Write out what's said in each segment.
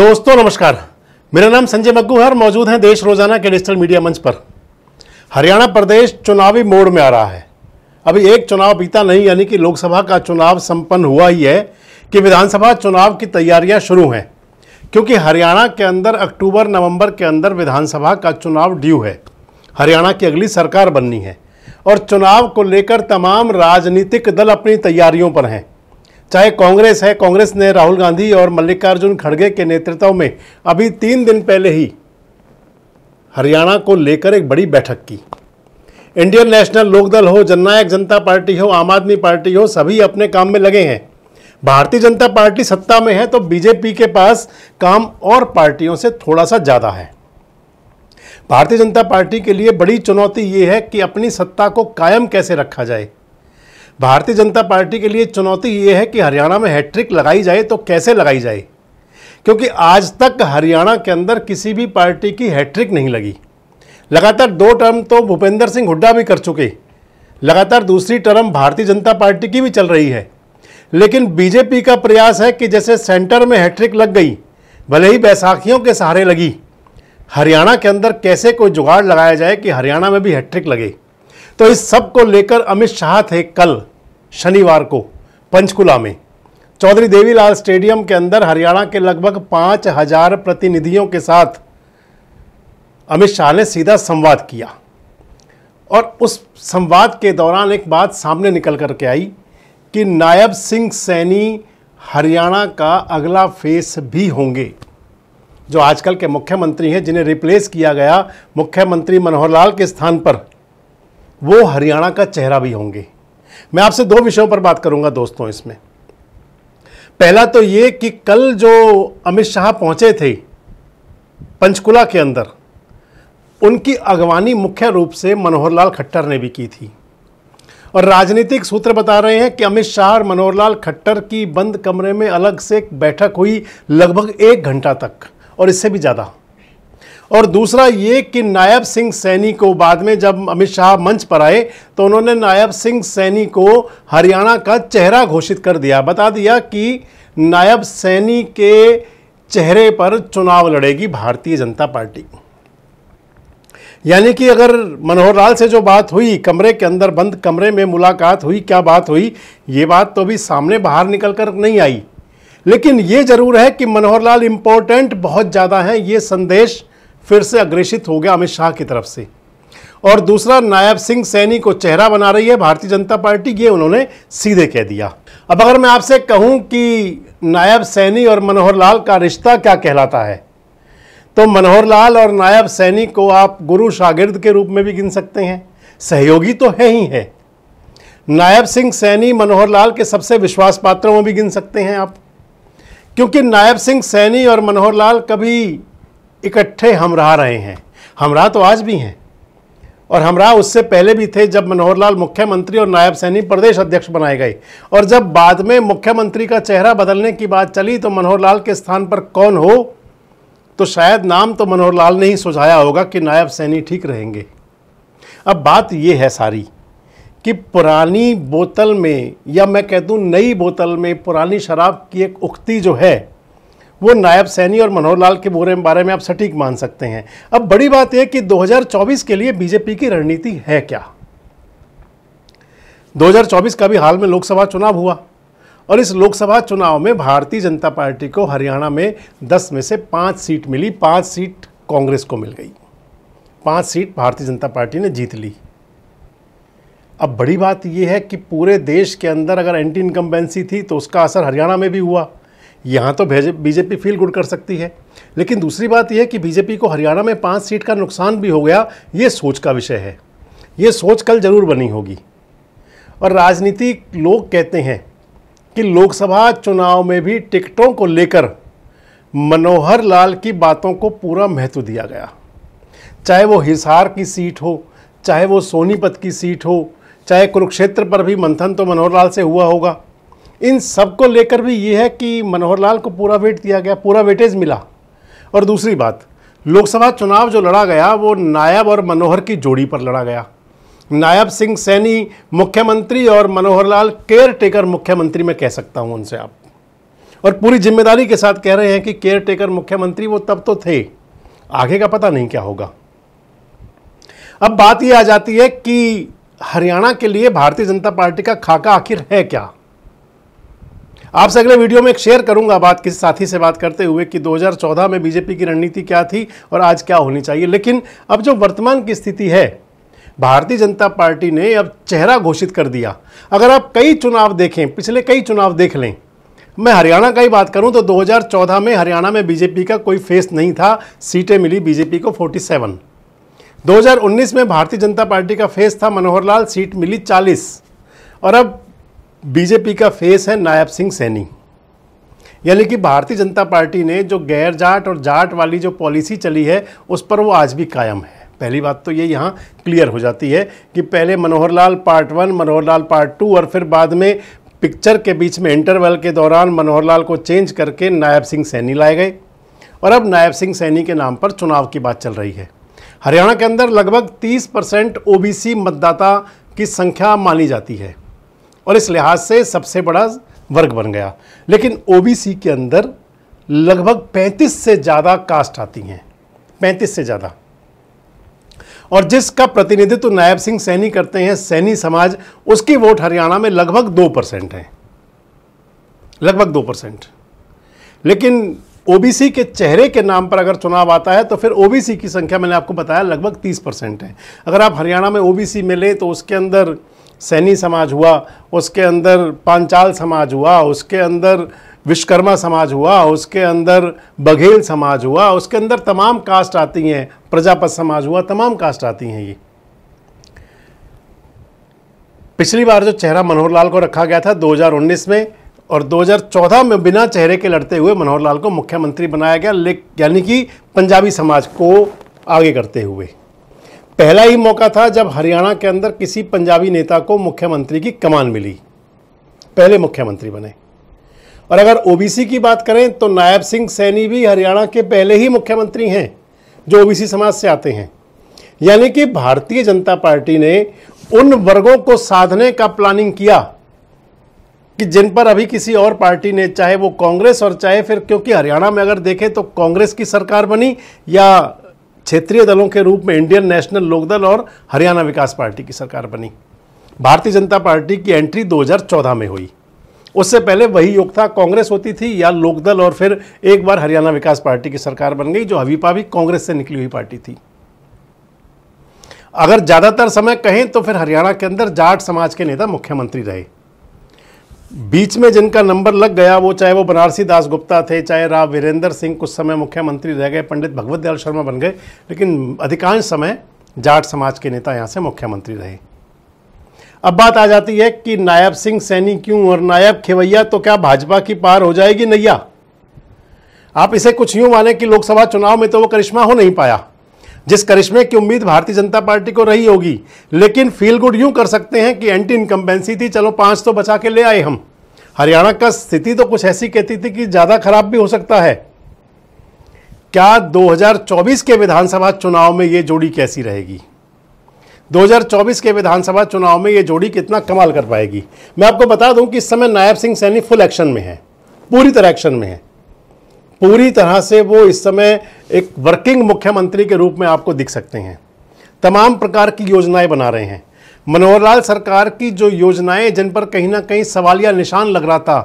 दोस्तों नमस्कार मेरा नाम संजय मग्गू है और मौजूद हैं देश रोजाना के डिजिटल मीडिया मंच पर हरियाणा प्रदेश चुनावी मोड़ में आ रहा है अभी एक चुनाव बीता नहीं यानी कि लोकसभा का चुनाव संपन्न हुआ ही है कि विधानसभा चुनाव की तैयारियां शुरू हैं क्योंकि हरियाणा के अंदर अक्टूबर नवंबर के अंदर विधानसभा का चुनाव ड्यू है हरियाणा की अगली सरकार बननी है और चुनाव को लेकर तमाम राजनीतिक दल अपनी तैयारियों पर हैं चाहे कांग्रेस है कांग्रेस ने राहुल गांधी और मल्लिकार्जुन खड़गे के नेतृत्व में अभी तीन दिन पहले ही हरियाणा को लेकर एक बड़ी बैठक की इंडियन नेशनल लोकदल हो जननायक जनता पार्टी हो आम आदमी पार्टी हो सभी अपने काम में लगे हैं भारतीय जनता पार्टी सत्ता में है तो बीजेपी के पास काम और पार्टियों से थोड़ा सा ज़्यादा है भारतीय जनता पार्टी के लिए बड़ी चुनौती ये है कि अपनी सत्ता को कायम कैसे रखा जाए भारतीय जनता पार्टी के लिए चुनौती ये है कि हरियाणा में हैट्रिक लगाई जाए तो कैसे लगाई जाए क्योंकि आज तक हरियाणा के अंदर किसी भी पार्टी की हैट्रिक नहीं लगी लगातार दो टर्म तो भूपेंद्र सिंह हुड्डा भी कर चुके लगातार दूसरी टर्म भारतीय जनता पार्टी की भी चल रही है लेकिन बीजेपी का प्रयास है कि जैसे सेंटर में हैट्रिक लग गई भले ही बैसाखियों के सहारे लगी हरियाणा के अंदर कैसे कोई जुगाड़ लगाया जाए कि हरियाणा में भी हैट्रिक लगे तो इस सब को लेकर अमित शाह थे कल शनिवार को पंचकुला में चौधरी देवीलाल स्टेडियम के अंदर हरियाणा के लगभग पाँच हजार प्रतिनिधियों के साथ अमित शाह ने सीधा संवाद किया और उस संवाद के दौरान एक बात सामने निकल कर के आई कि नायब सिंह सैनी हरियाणा का अगला फेस भी होंगे जो आजकल के मुख्यमंत्री हैं जिन्हें रिप्लेस किया गया मुख्यमंत्री मनोहर लाल के स्थान पर वो हरियाणा का चेहरा भी होंगे मैं आपसे दो विषयों पर बात करूंगा दोस्तों इसमें पहला तो ये कि कल जो अमित शाह पहुंचे थे पंचकुला के अंदर उनकी अगवानी मुख्य रूप से मनोहर लाल खट्टर ने भी की थी और राजनीतिक सूत्र बता रहे हैं कि अमित शाह और मनोहर लाल खट्टर की बंद कमरे में अलग से बैठक हुई लगभग एक घंटा तक और इससे भी ज़्यादा और दूसरा ये कि नायब सिंह सैनी को बाद में जब अमित शाह मंच पर आए तो उन्होंने नायब सिंह सैनी को हरियाणा का चेहरा घोषित कर दिया बता दिया कि नायब सैनी के चेहरे पर चुनाव लड़ेगी भारतीय जनता पार्टी यानी कि अगर मनोहर लाल से जो बात हुई कमरे के अंदर बंद कमरे में मुलाकात हुई क्या बात हुई ये बात तो अभी सामने बाहर निकल कर नहीं आई लेकिन ये जरूर है कि मनोहर लाल इम्पोर्टेंट बहुत ज़्यादा हैं ये संदेश फिर से अग्रेषित हो गया अमित शाह की तरफ से और दूसरा नायब सिंह सैनी को चेहरा बना रही है भारतीय जनता पार्टी ये उन्होंने सीधे कह दिया अब अगर मैं आपसे कहूं कि नायब सैनी और मनोहर लाल का रिश्ता क्या कहलाता है तो मनोहर लाल और नायब सैनी को आप गुरु शागिर्द के रूप में भी गिन सकते हैं सहयोगी तो है ही है नायब सिंह सैनी मनोहर लाल के सबसे विश्वास पात्रों में भी गिन सकते हैं आप क्योंकि नायब सिंह सैनी और मनोहर लाल कभी इकट्ठे हमरा रहे हैं हमरा तो आज भी हैं और हमरा उससे पहले भी थे जब मनोहर लाल मुख्यमंत्री और नायब सैनी प्रदेश अध्यक्ष बनाए गए और जब बाद में मुख्यमंत्री का चेहरा बदलने की बात चली तो मनोहर लाल के स्थान पर कौन हो तो शायद नाम तो मनोहर लाल ने ही सुझाया होगा कि नायब सैनी ठीक रहेंगे अब बात यह है सारी कि पुरानी बोतल में या मैं कह दूँ नई बोतल में पुरानी शराब की एक उक्ति जो है वो नायब सैनी और मनोहर लाल के बोरे बारे में आप सटीक मान सकते हैं अब बड़ी बात यह कि 2024 के लिए बीजेपी की रणनीति है क्या 2024 का भी हाल में लोकसभा चुनाव हुआ और इस लोकसभा चुनाव में भारतीय जनता पार्टी को हरियाणा में 10 में से पाँच सीट मिली पाँच सीट कांग्रेस को मिल गई पाँच सीट भारतीय जनता पार्टी ने जीत ली अब बड़ी बात यह है कि पूरे देश के अंदर अगर एंटी इनकम्बेंसी थी तो उसका असर हरियाणा में भी हुआ यहाँ तो बीजेपी फील गुड कर सकती है लेकिन दूसरी बात यह कि बीजेपी को हरियाणा में पाँच सीट का नुकसान भी हो गया ये सोच का विषय है ये सोच कल जरूर बनी होगी और राजनीतिक लोग कहते हैं कि लोकसभा चुनाव में भी टिकटों को लेकर मनोहर लाल की बातों को पूरा महत्व दिया गया चाहे वो हिसार की सीट हो चाहे वो सोनीपत की सीट हो चाहे कुरुक्षेत्र पर भी मंथन तो मनोहर लाल से हुआ होगा इन सब को लेकर भी ये है कि मनोहर लाल को पूरा वेट दिया गया पूरा वेटेज मिला और दूसरी बात लोकसभा चुनाव जो लड़ा गया वो नायब और मनोहर की जोड़ी पर लड़ा गया नायब सिंह सैनी मुख्यमंत्री और मनोहर लाल केयर टेकर मुख्यमंत्री मैं कह सकता हूँ उनसे आप और पूरी जिम्मेदारी के साथ कह रहे हैं कि केयर टेकर मुख्यमंत्री वो तब तो थे आगे का पता नहीं क्या होगा अब बात यह आ जाती है कि हरियाणा के लिए भारतीय जनता पार्टी का खाका आखिर है क्या आपसे अगले वीडियो में एक शेयर करूंगा बात किसी साथी से बात करते हुए कि 2014 में बीजेपी की रणनीति क्या थी और आज क्या होनी चाहिए लेकिन अब जो वर्तमान की स्थिति है भारतीय जनता पार्टी ने अब चेहरा घोषित कर दिया अगर आप कई चुनाव देखें पिछले कई चुनाव देख लें मैं हरियाणा का ही बात करूं तो 2014 में हरियाणा में बीजेपी का कोई फेस नहीं था सीटें मिली बीजेपी को 47 2019 में भारतीय जनता पार्टी का फेस था मनोहर लाल सीट मिली 40 और अब बीजेपी का फेस है नायब सिंह सैनी यानी कि भारतीय जनता पार्टी ने जो गैर जाट और जाट वाली जो पॉलिसी चली है उस पर वो आज भी कायम है पहली बात तो ये यहाँ क्लियर हो जाती है कि पहले Manohar Lal part one Manohar Lal part two और फिर बाद में पिक्चर के बीच में इंटरवल के दौरान मनोहर लाल को चेंज करके नायब सिंह सैनी लाए गए और अब नायब सिंह सैनी के नाम पर चुनाव की बात चल रही है हरियाणा के अंदर लगभग 30 परसेंट ओ मतदाता की संख्या मानी जाती है और इस लिहाज से सबसे बड़ा वर्ग बन गया लेकिन ओबीसी के अंदर लगभग 35 से ज़्यादा कास्ट आती हैं 35 से ज़्यादा और जिसका प्रतिनिधित्व नायब सिंह सैनी करते हैं सैनी समाज उसकी वोट हरियाणा में लगभग दो परसेंट है लगभग दो परसेंट लेकिन ओबीसी के चेहरे के नाम पर अगर चुनाव आता है तो फिर ओबीसी की संख्या मैंने आपको बताया लगभग तीस परसेंट है अगर आप हरियाणा में ओबीसी में तो उसके अंदर सैनी समाज हुआ उसके अंदर पांचाल समाज हुआ उसके अंदर विश्वकर्मा समाज हुआ उसके अंदर बघेल समाज हुआ उसके अंदर तमाम कास्ट आती हैं प्रजापत समाज हुआ तमाम कास्ट आती हैं ये पिछली बार जो चेहरा मनोहर लाल को रखा गया था 2019 में और 2014 में बिना चेहरे के लड़ते हुए मनोहर लाल को मुख्यमंत्री बनाया गया यानी कि पंजाबी समाज को आगे करते हुए पहला ही मौका था जब हरियाणा के अंदर किसी पंजाबी नेता को मुख्यमंत्री की कमान मिली पहले मुख्यमंत्री बने और अगर ओबीसी की बात करें तो नायब सिंह सैनी भी हरियाणा के पहले ही मुख्यमंत्री हैं जो ओबीसी समाज से आते हैं यानी कि भारतीय जनता पार्टी ने उन वर्गों को साधने का प्लानिंग किया कि जिन पर अभी किसी और पार्टी ने चाहे वो कांग्रेस और चाहे फिर क्योंकि हरियाणा में अगर देखें तो कांग्रेस की सरकार बनी या क्षेत्रीय दलों के रूप में इंडियन नेशनल लोकदल और हरियाणा विकास पार्टी की सरकार बनी भारतीय जनता पार्टी की एंट्री 2014 में हुई उससे पहले वही योग था कांग्रेस होती थी या लोकदल और फिर एक बार हरियाणा विकास पार्टी की सरकार बन गई जो हवीपा भी कांग्रेस से निकली हुई पार्टी थी अगर ज़्यादातर समय कहें तो फिर हरियाणा के अंदर जाट समाज के नेता मुख्यमंत्री रहे बीच में जिनका नंबर लग गया वो चाहे वो बनारसी दास गुप्ता थे चाहे राव वीरेंद्र सिंह कुछ समय मुख्यमंत्री रह गए पंडित भगवत दयाल शर्मा बन गए लेकिन अधिकांश समय जाट समाज के नेता यहाँ से मुख्यमंत्री रहे अब बात आ जाती है कि नायब सिंह सैनी क्यों और नायब खेवैया तो क्या भाजपा की पार हो जाएगी नैया आप इसे कुछ यूं माने कि लोकसभा चुनाव में तो वो करिश्मा हो नहीं पाया जिस करिश्मे की उम्मीद भारतीय जनता पार्टी को रही होगी लेकिन फील गुड यूं कर सकते हैं कि एंटी इनकम्बेंसी थी चलो पांच तो बचा के ले आए हम हरियाणा का स्थिति तो कुछ ऐसी कहती थी कि ज़्यादा खराब भी हो सकता है क्या 2024 के विधानसभा चुनाव में यह जोड़ी कैसी रहेगी 2024 के विधानसभा चुनाव में यह जोड़ी कितना कमाल कर पाएगी मैं आपको बता दूं कि इस समय नायब सिंह सैनी फुल एक्शन में है पूरी तरह एक्शन में है पूरी तरह से वो इस समय एक वर्किंग मुख्यमंत्री के रूप में आपको दिख सकते हैं तमाम प्रकार की योजनाएं बना रहे हैं मनोहर लाल सरकार की जो योजनाएं जिन पर कहीं ना कहीं सवालिया निशान लग रहा था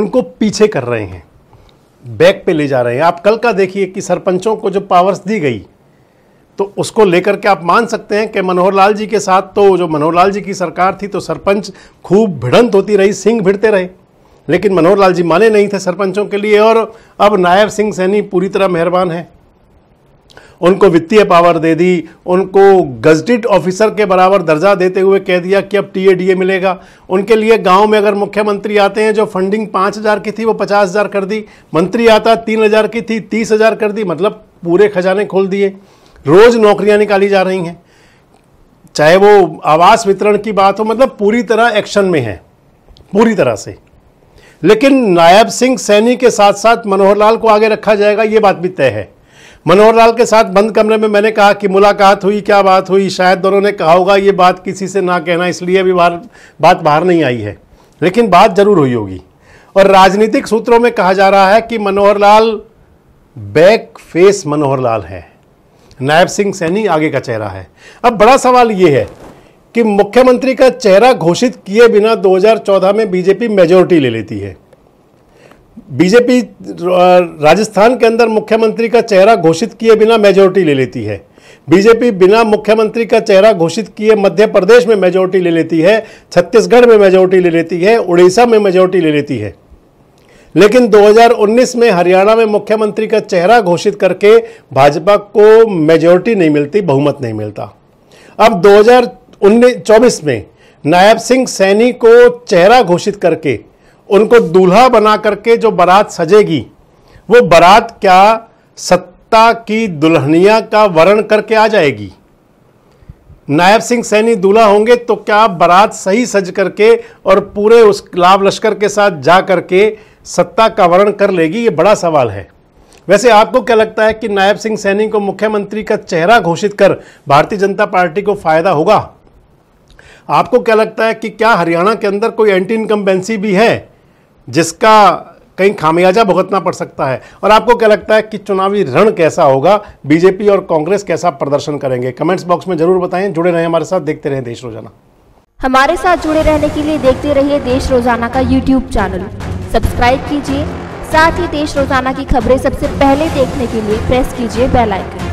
उनको पीछे कर रहे हैं बैक पे ले जा रहे हैं आप कल का देखिए कि सरपंचों को जो पावर्स दी गई तो उसको लेकर के आप मान सकते हैं कि मनोहर लाल जी के साथ तो जो मनोहर लाल जी की सरकार थी तो सरपंच खूब भिड़ंत होती रही सिंह भिड़ते रहे लेकिन मनोहर लाल जी माने नहीं थे सरपंचों के लिए और अब नायब सिंह सैनी पूरी तरह मेहरबान है उनको वित्तीय पावर दे दी उनको गजटेड ऑफिसर के बराबर दर्जा देते हुए कह दिया कि अब टीएडीए मिलेगा उनके लिए गांव में अगर मुख्यमंत्री आते हैं जो फंडिंग पाँच हज़ार की थी वो पचास हज़ार कर दी मंत्री आता तीन हज़ार की थी तीस हज़ार कर दी मतलब पूरे खजाने खोल दिए रोज़ नौकरियाँ निकाली जा रही हैं चाहे वो आवास वितरण की बात हो मतलब पूरी तरह एक्शन में है पूरी तरह से लेकिन नायब सिंह सैनी के साथ साथ मनोहर लाल को आगे रखा जाएगा ये बात भी तय है मनोहर लाल के साथ बंद कमरे में मैंने कहा कि मुलाकात हुई क्या बात हुई शायद दोनों ने कहा होगा ये बात किसी से ना कहना इसलिए अभी बाहर बात बाहर नहीं आई है लेकिन बात जरूर हुई होगी और राजनीतिक सूत्रों में कहा जा रहा है कि मनोहर लाल बैक फेस मनोहर लाल है नायब सिंह सैनी आगे का चेहरा है अब बड़ा सवाल ये है कि मुख्यमंत्री का चेहरा घोषित किए बिना 2014 में बीजेपी मेजोरिटी ले लेती है बीजेपी राजस्थान के अंदर मुख्यमंत्री का चेहरा घोषित किए बिना मेजोरिटी ले लेती है बीजेपी बिना मुख्यमंत्री का चेहरा घोषित किए मध्य प्रदेश में मेजोरिटी ले लेती है छत्तीसगढ़ में मेजोरिटी ले लेती है उड़ीसा में मेजोरिटी ले लेती है लेकिन 2019 में हरियाणा में मुख्यमंत्री का चेहरा घोषित करके भाजपा को मेजोरिटी नहीं मिलती बहुमत नहीं मिलता अब उन्नीस चौबीस में नायब सिंह सैनी को चेहरा घोषित करके उनको दूल्हा बना करके जो बारात सजेगी वो बारात क्या सत्ता की दुल्हनिया का वर्ण करके आ जाएगी नायब सिंह सैनी दूल्हा होंगे तो क्या बारात सही सज करके और पूरे उस लाभ लश्कर के साथ जा करके सत्ता का वर्ण कर लेगी ये बड़ा सवाल है वैसे आपको क्या लगता है कि नायब सिंह सैनी को मुख्यमंत्री का चेहरा घोषित कर भारतीय जनता पार्टी को फायदा होगा आपको क्या लगता है कि क्या हरियाणा के अंदर कोई एंटी इनकम्बेंसी भी है जिसका कहीं खामियाजा भुगतना पड़ सकता है और आपको क्या लगता है कि चुनावी रण कैसा होगा बीजेपी और कांग्रेस कैसा प्रदर्शन करेंगे कमेंट्स बॉक्स में जरूर बताएं जुड़े रहें हमारे साथ देखते रहें देश रोजाना हमारे साथ जुड़े रहने के लिए देखते रहिए देश रोजाना का यूट्यूब चैनल सब्सक्राइब कीजिए साथ ही देश रोजाना की खबरें सबसे पहले देखने के लिए प्रेस कीजिए बेलाइकन